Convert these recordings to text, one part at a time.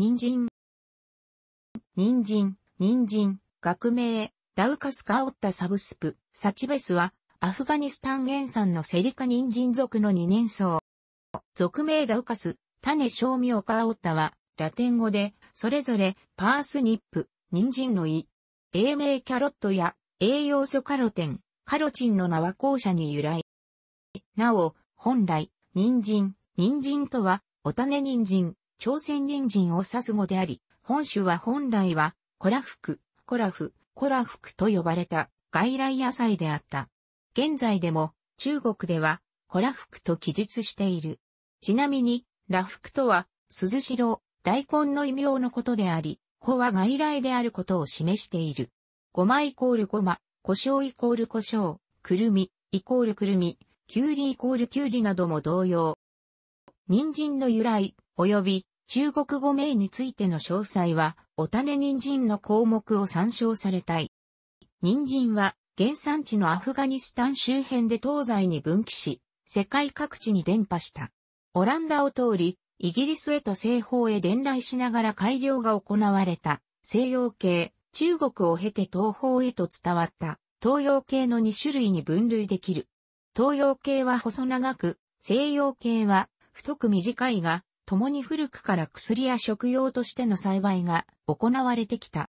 人参。人参、人参、学名、ラウカスカオッタサブスプ、サチベスは、アフガニスタン原産のセリカ人参属の二年草。属名ダウカス、種小名カオッタは、ラテン語で、それぞれ、パースニップ、人参の意。英名キャロットや、栄養素カロテン、カロチンの名は校舎に由来。なお、本来、人参、人参とは、お種人参、朝鮮人参を指す語であり、本種は本来は、コラフク、コラフ、コラフクと呼ばれた外来野菜であった。現在でも中国ではコラフクと記述している。ちなみに、ラフクとは、鈴代、大根の異名のことであり、穂は外来であることを示している。ごまイコールごま、胡椒イコール胡椒、くるみ、イコールくるみ、きゅうりイコールきゅうりなども同様。人参の由来、及び中国語名についての詳細は、お種人参の項目を参照されたい。人参は、原産地のアフガニスタン周辺で東西に分岐し、世界各地に伝播した。オランダを通り、イギリスへと西方へ伝来しながら改良が行われた、西洋系、中国を経て東方へと伝わった、東洋系の2種類に分類できる。東洋系は細長く、西洋系は太く短いが、共に古くから薬や食用としての栽培が行われてきた。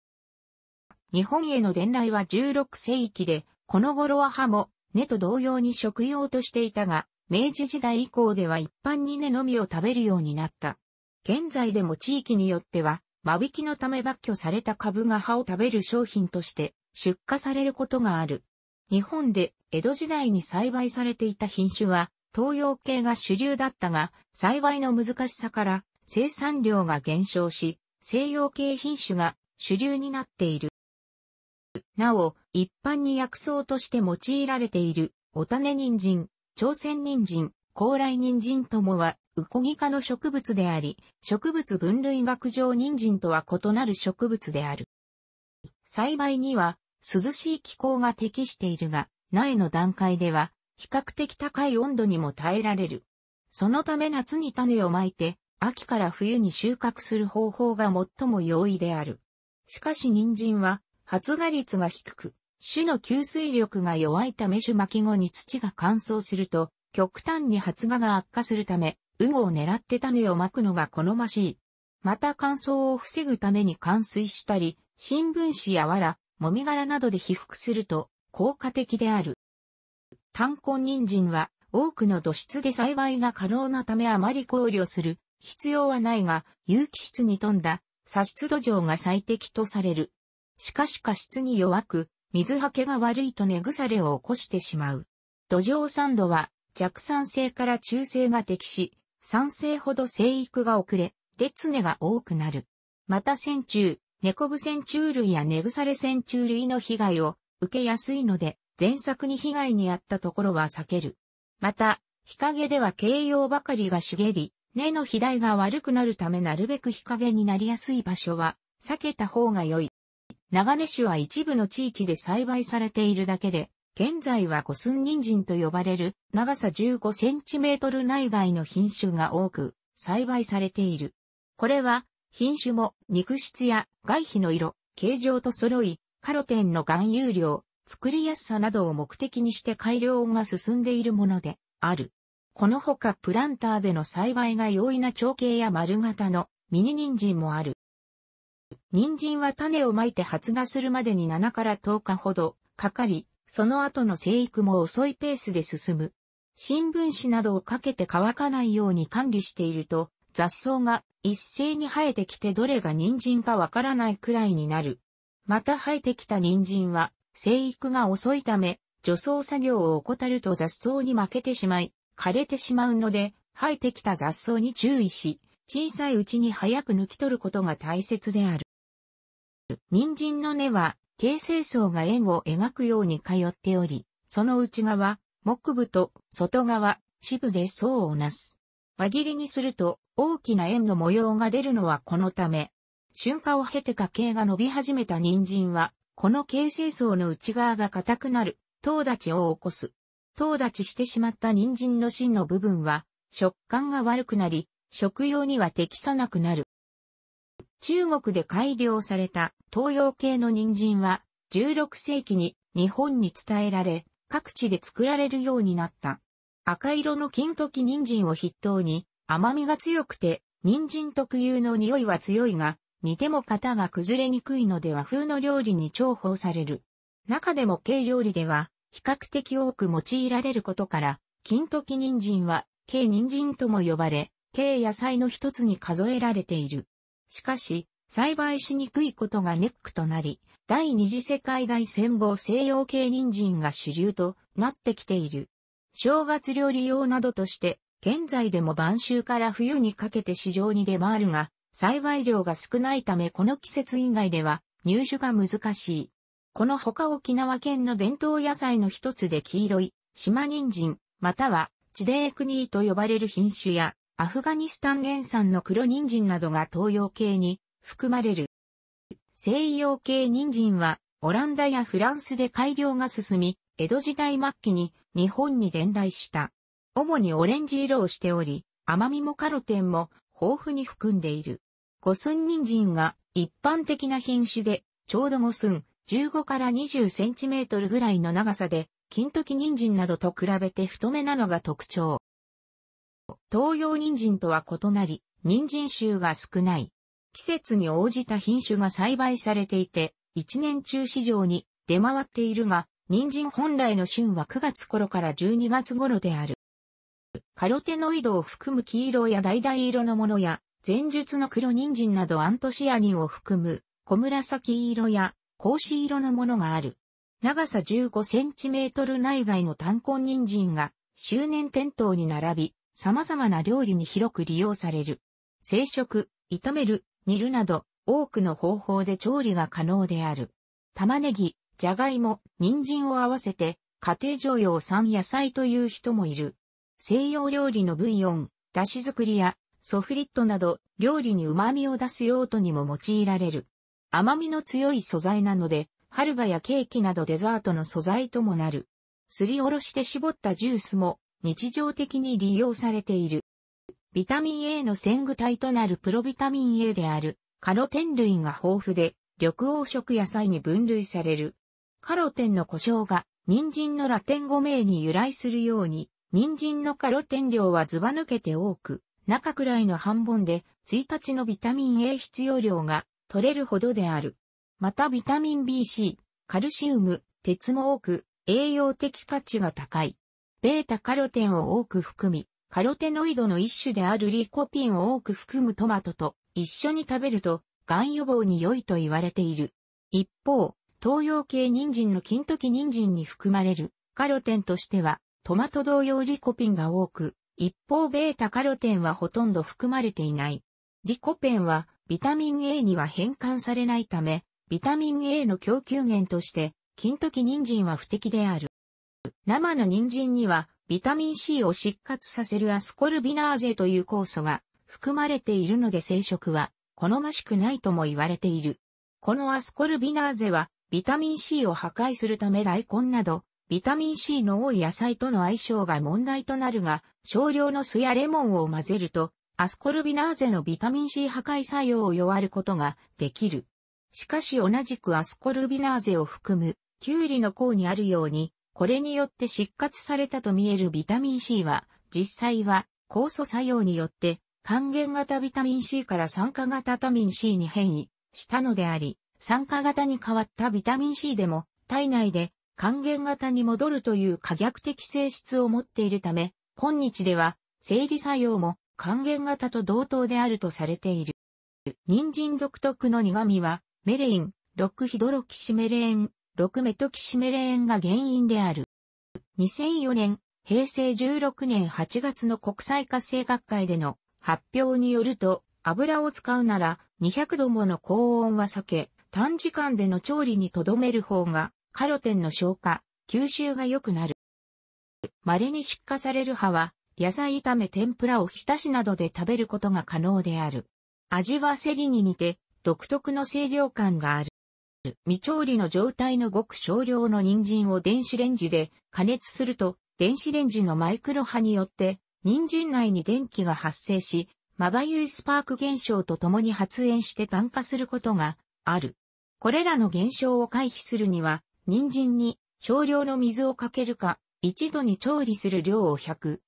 日本への伝来は16世紀で、この頃は葉も根と同様に食用としていたが、明治時代以降では一般に根のみを食べるようになった。現在でも地域によっては、間引きのため抜去された株が葉を食べる商品として出荷されることがある。日本で江戸時代に栽培されていた品種は東洋系が主流だったが、栽培の難しさから生産量が減少し、西洋系品種が主流になっている。なお、一般に薬草として用いられている、お種人参、朝鮮人参、高麗人参ともは、ウコギ科の植物であり、植物分類学上人参とは異なる植物である。栽培には、涼しい気候が適しているが、苗の段階では、比較的高い温度にも耐えられる。そのため夏に種をまいて、秋から冬に収穫する方法が最も容易である。しかし人参は発芽率が低く、種の吸水力が弱いため種巻き後に土が乾燥すると、極端に発芽が悪化するため、雨後を狙って種をまくのが好ましい。また乾燥を防ぐために冠水したり、新聞紙や藁、もみ殻などで被覆すると効果的である。炭根人参は多くの土質で栽培が可能なためあまり考慮する必要はないが、有機質に富んだ砂質土壌が最適とされる。しかし過質に弱く、水はけが悪いと根腐れを起こしてしまう。土壌酸度は弱酸性から中性が適し、酸性ほど生育が遅れ、列根が多くなる。また線虫、猫部線虫類や根腐れ線虫類の被害を受けやすいので、前作に被害に遭ったところは避ける。また、日陰では形容ばかりが茂り、根の肥大が悪くなるためなるべく日陰になりやすい場所は避けた方が良い。長根種は一部の地域で栽培されているだけで、現在は五寸人参と呼ばれる長さ15センチメートル内外の品種が多く栽培されている。これは品種も肉質や外皮の色、形状と揃い、カロテンの含有量、作りやすさなどを目的にして改良が進んでいるものである。このほかプランターでの栽培が容易な長径や丸型のミニ人参もある。人参は種をまいて発芽するまでに7から10日ほどかかり、その後の生育も遅いペースで進む。新聞紙などをかけて乾かないように管理していると、雑草が一斉に生えてきてどれが人参かわからないくらいになる。また生えてきた人参は生育が遅いため、除草作業を怠ると雑草に負けてしまい、枯れてしまうので、生えてきた雑草に注意し、小さいうちに早く抜き取ることが大切である。人参の根は、形成層が円を描くように通っており、その内側、木部と外側、支部で層をなす。輪切りにすると大きな円の模様が出るのはこのため、瞬間を経て家計が伸び始めた人参はこの形成層の内側が硬くなる、糖立ちを起こす。糖立ちしてしまった人参の芯の部分は、食感が悪くなり、食用には適さなくなる。中国で改良された東洋系の人参は、16世紀に日本に伝えられ、各地で作られるようになった。赤色の金時人参を筆頭に、甘みが強くて、人参特有の匂いは強いが、煮ても型が崩れにくいので和風の料理に重宝される。中でも軽料理では比較的多く用いられることから、金時人参は軽人参とも呼ばれ、軽野菜の一つに数えられている。しかし、栽培しにくいことがネックとなり、第二次世界大戦後西洋系人参が主流となってきている。正月料理用などとして、現在でも晩秋から冬にかけて市場に出回るが、栽培量が少ないためこの季節以外では入手が難しい。この他沖縄県の伝統野菜の一つで黄色い島人参、または地デークニーと呼ばれる品種やアフガニスタン原産の黒人参などが東洋系に含まれる。西洋系人参はオランダやフランスで改良が進み、江戸時代末期に日本に伝来した。主にオレンジ色をしており、甘みもカロテンも豊富に含んでいる。五寸人参が一般的な品種で、ちょうど五寸、15から20センチメートルぐらいの長さで、金時人参などと比べて太めなのが特徴。東洋人参とは異なり、人参種が少ない。季節に応じた品種が栽培されていて、一年中市場に出回っているが、人参本来の旬は9月頃から12月頃である。カロテノイドを含む黄色や橙色のものや、前述の黒人参などアントシアニンを含む小紫色や格子色のものがある。長さ15センチメートル内外の単根人参が周年店頭に並び、様々な料理に広く利用される。生食、炒める、煮るなど、多くの方法で調理が可能である。玉ねぎ、じゃがいも、人参を合わせて、家庭常用産野菜という人もいる。西洋料理のブイヨン、だし作りやソフリットなど、料理に旨味を出す用途にも用いられる。甘みの強い素材なので、ハルバやケーキなどデザートの素材ともなる。すりおろして絞ったジュースも日常的に利用されている。ビタミン A の先具体となるプロビタミン A であるカロテン類が豊富で緑黄色野菜に分類される。カロテンの故障が人参のラテン語名に由来するように、人参のカロテン量はずば抜けて多く、中くらいの半分で、1日のビタミン A 必要量が取れるほどである。またビタミン BC、カルシウム、鉄も多く、栄養的価値が高い。ベータカロテンを多く含み、カロテノイドの一種であるリコピンを多く含むトマトと一緒に食べると、癌予防に良いと言われている。一方、東洋系人参の金時人参に含まれるカロテンとしては、トマト同様リコピンが多く、一方、タカロテンはほとんど含まれていない。リコペンはビタミン A には変換されないため、ビタミン A の供給源として、金時人参は不適である。生の人参にはビタミン C を失活させるアスコルビナーゼという酵素が含まれているので生食は好ましくないとも言われている。このアスコルビナーゼはビタミン C を破壊するため大根などビタミン C の多い野菜との相性が問題となるが、少量の酢やレモンを混ぜると、アスコルビナーゼのビタミン C 破壊作用を弱ることができる。しかし同じくアスコルビナーゼを含む、キュウリの項にあるように、これによって失活されたと見えるビタミン C は、実際は酵素作用によって還元型ビタミン C から酸化型タミン C に変異したのであり、酸化型に変わったビタミン C でも体内で還元型に戻るという可逆的性質を持っているため、今日では、生理作用も還元型と同等であるとされている。人参独特の苦味は、メレイン、6ヒドロキシメレーン、6メトキシメレーンが原因である。2004年、平成16年8月の国際化成学会での発表によると、油を使うなら200度もの高温は避け、短時間での調理にとどめる方がカロテンの消化、吸収が良くなる。稀に出荷される葉は、野菜炒め天ぷらを浸しなどで食べることが可能である。味はセリに似て、独特の清涼感がある。未調理の状態のごく少量の人参を電子レンジで加熱すると、電子レンジのマイクロ波によって、人参内に電気が発生し、まばゆいスパーク現象と共に発煙して炭化することがある。これらの現象を回避するには、人参に少量の水をかけるか、一度に調理する量を 100g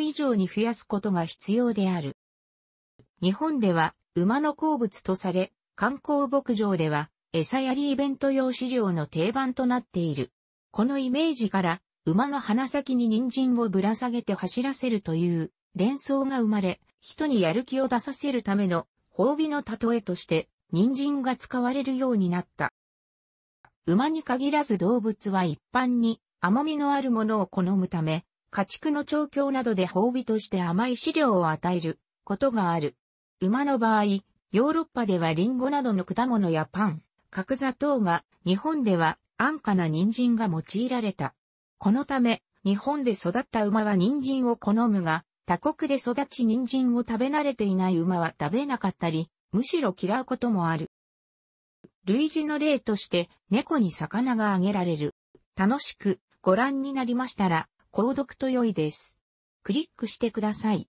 以上に増やすことが必要である。日本では馬の好物とされ、観光牧場では餌やりイベント用飼料の定番となっている。このイメージから、馬の鼻先に人参をぶら下げて走らせるという連想が生まれ、人にやる気を出させるための褒美の例えとして人参が使われるようになった。馬に限らず動物は一般に甘みのあるものを好むため、家畜の調教などで褒美として甘い飼料を与えることがある。馬の場合、ヨーロッパではリンゴなどの果物やパン、角砂糖が、日本では安価な人参が用いられた。このため、日本で育った馬は人参を好むが、他国で育ち人参を食べ慣れていない馬は食べなかったり、むしろ嫌うこともある。類似の例として猫に魚が挙げられる。楽しくご覧になりましたら、購読と良いです。クリックしてください。